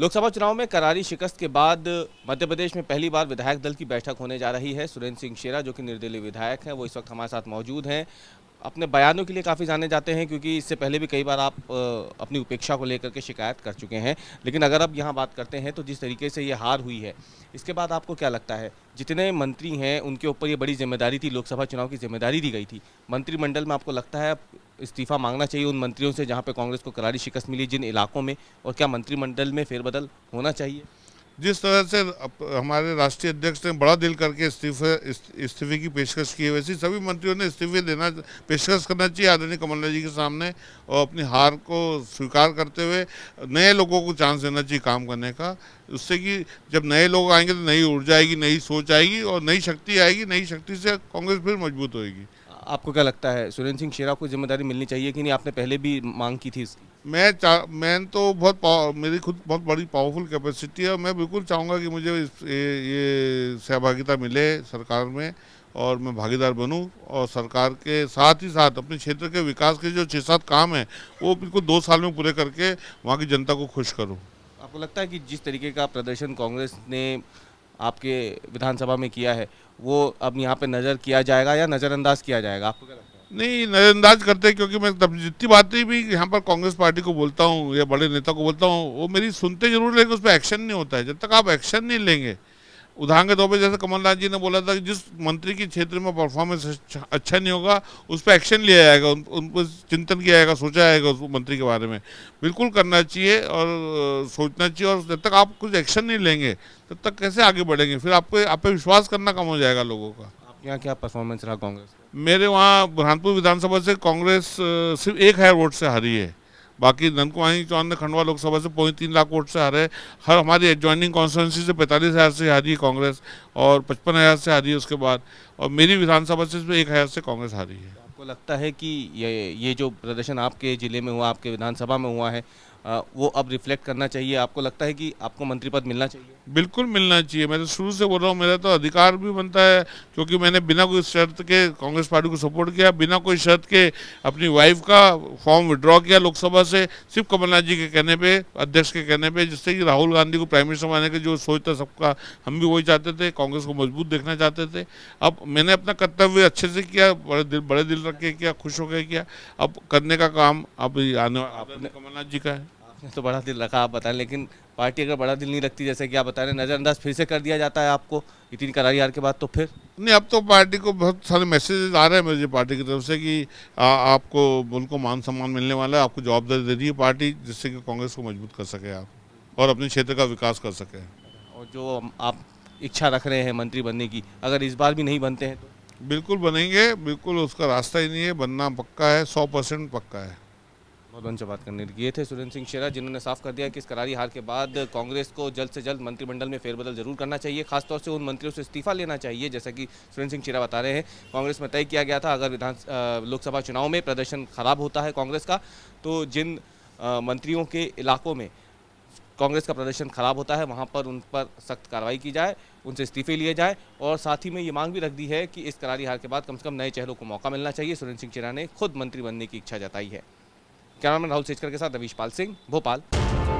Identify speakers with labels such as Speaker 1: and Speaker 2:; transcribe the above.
Speaker 1: लोकसभा चुनाव में करारी शिकस्त के बाद मध्य प्रदेश में पहली बार विधायक दल की बैठक होने जा रही है सुरेंद्र सिंह शेरा जो कि निर्दलीय विधायक हैं वो इस वक्त हमारे साथ मौजूद हैं अपने बयानों के लिए काफ़ी जाने जाते हैं क्योंकि इससे पहले भी कई बार आप अपनी उपेक्षा को लेकर के शिकायत कर चुके हैं लेकिन अगर आप यहाँ बात करते हैं तो जिस तरीके से ये हार हुई है इसके बाद आपको क्या लगता है जितने मंत्री हैं उनके ऊपर ये बड़ी जिम्मेदारी थी लोकसभा चुनाव की जिम्मेदारी दी गई थी मंत्रिमंडल में आपको लगता है इस्तीफ़ा मांगना चाहिए उन मंत्रियों से जहाँ पे कांग्रेस को करारी शिकस्त मिली जिन इलाकों में और क्या मंत्रिमंडल में
Speaker 2: फेरबदल होना चाहिए जिस तरह से हमारे राष्ट्रीय अध्यक्ष ने बड़ा दिल करके इस्तीफे इस्तीफे की पेशकश की है वैसे सभी मंत्रियों ने इस्तीफे देना पेशकश करना चाहिए आदरणीय कमलनाथ जी के सामने और अपनी हार को स्वीकार करते हुए नए लोगों को चांस देना चाहिए काम करने का उससे कि जब नए लोग आएंगे तो नई ऊर्जा आएगी नई सोच आएगी और नई शक्ति आएगी नई शक्ति से कांग्रेस फिर मजबूत होगी आपको क्या लगता है सुरेंद्र सिंह शेरा को जिम्मेदारी मिलनी चाहिए कि नहीं आपने पहले भी मांग की थी इसकी मैं मैं तो बहुत मेरी खुद बहुत बड़ी पावरफुल कैपेसिटी है मैं बिल्कुल चाहूँगा कि मुझे ये सहभागिता मिले सरकार में और मैं भागीदार बनूं और सरकार के साथ ही साथ अपने क्षेत्र के विकास के जो छः सात काम हैं वो बिल्कुल दो साल में पूरे करके वहाँ की जनता को खुश करूँ
Speaker 1: आपको लगता है कि जिस तरीके का प्रदर्शन कांग्रेस ने आपके विधानसभा में किया है
Speaker 2: वो अब यहाँ पे नज़र किया जाएगा या नज़रअंदाज किया जाएगा आपको क्या लगता है नहीं नज़रअंदाज करते क्योंकि मैं तब जितनी बातें भी यहाँ पर कांग्रेस पार्टी को बोलता हूँ या बड़े नेता को बोलता हूँ वो मेरी सुनते जरूर लेकिन उस पर एक्शन नहीं होता है जब तक आप एक्शन नहीं लेंगे उदाहरण के तौर पर जैसे कमलनाथ जी ने बोला था कि जिस मंत्री के क्षेत्र में परफॉर्मेंस अच्छा-, अच्छा नहीं होगा उस पर एक्शन लिया जाएगा उन, उन पर चिंतन किया जाएगा सोचा जाएगा उस मंत्री के बारे में बिल्कुल करना चाहिए और सोचना चाहिए और जब तक आप कुछ एक्शन नहीं लेंगे तब तक कैसे आगे बढ़ेंगे फिर आप पे आप पे विश्वास करना कम हो जाएगा लोगों का यहाँ क्या परफॉर्मेंस रहा कांग्रेस मेरे वहाँ बुरहानपुर विधानसभा से कांग्रेस सिर्फ एक हायर वोट से हारी है बाकी नंदकुमारी चौहान ने खंडवा लोकसभा से पौने तीन लाख वोट से हारे हर हमारी एडजॉइनिंग कॉन्स्टिटेंसी से पैंतालीस हज़ार से हारी कांग्रेस और पचपन हज़ार से हारी उसके बाद और मेरी विधानसभा से एक हज़ार से कांग्रेस हारी है
Speaker 1: आपको लगता है कि ये ये जो प्रदर्शन आपके ज़िले में हुआ आपके विधानसभा में हुआ है वो अब रिफ्लेक्ट करना चाहिए आपको
Speaker 2: लगता है कि आपको मंत्री पद मिलना चाहिए बिल्कुल मिलना चाहिए मैं तो शुरू से बोल रहा हूँ मेरा तो अधिकार भी बनता है क्योंकि मैंने बिना कोई शर्त के कांग्रेस पार्टी को सपोर्ट किया बिना कोई शर्त के अपनी वाइफ का फॉर्म विड्रॉ किया लोकसभा से सिर्फ कमलनाथ जी के कहने पर अध्यक्ष के कहने पर जिससे कि राहुल गांधी को प्राइम मिनिस्टर बनाने का जो सोच था सबका हम भी वही चाहते थे कांग्रेस को मजबूत देखना चाहते थे अब मैंने अपना कर्तव्य अच्छे से किया बड़े दिल बड़े दिल रख के किया खुश होकर किया अब करने का काम अब आने कमलनाथ जी का है आपने तो बड़ा दिल रखा आप बताएं लेकिन पार्टी अगर बड़ा दिल नहीं रखती जैसे कि आप बता रहे नज़रअंदाज फिर से कर दिया जाता है आपको इतनी करारी हार के बाद तो फिर नहीं अब तो पार्टी को बहुत सारे मैसेजेस आ रहे हैं मुझे पार्टी की तरफ से कि आ, आपको मुल्क को मान सम्मान मिलने वाला है आपको जवाबदारी दे रही है पार्टी जिससे कि कांग्रेस को मजबूत कर सके आप और अपने क्षेत्र का विकास कर सके और जो आप इच्छा रख रहे हैं मंत्री बनने की अगर इस बार भी नहीं बनते हैं तो बिल्कुल बनेंगे बिल्कुल उसका रास्ता ही नहीं है बनना पक्का है सौ परसेंट पक्का है बहुत उनसे बात करने
Speaker 1: ये थे सुरेंद्र सिंह शेरा जिन्होंने साफ कर दिया कि इस करारी हार के बाद कांग्रेस को जल्द से जल्द मंत्रिमंडल में फेरबदल जरूर करना चाहिए खासतौर से उन मंत्रियों से इस्तीफा लेना चाहिए जैसा कि सुरेंद्र सिंह शेरा बता रहे हैं कांग्रेस में तय किया गया था अगर विधान लोकसभा चुनाव में प्रदर्शन खराब होता है कांग्रेस का तो जिन मंत्रियों के इलाकों में कांग्रेस का प्रदर्शन खराब होता है वहाँ पर उन पर सख्त कार्रवाई की जाए उनसे इस्तीफे लिए जाए और साथ ही में ये मांग भी रख दी है कि इस करारी हार के बाद कम से कम नए चेहरों को मौका मिलना चाहिए सुरेंद्र सिंह चेरा ने खुद मंत्री बनने की इच्छा जताई है कैमरामैन राहुल सेजकर के साथ रवीश पाल सिंह भोपाल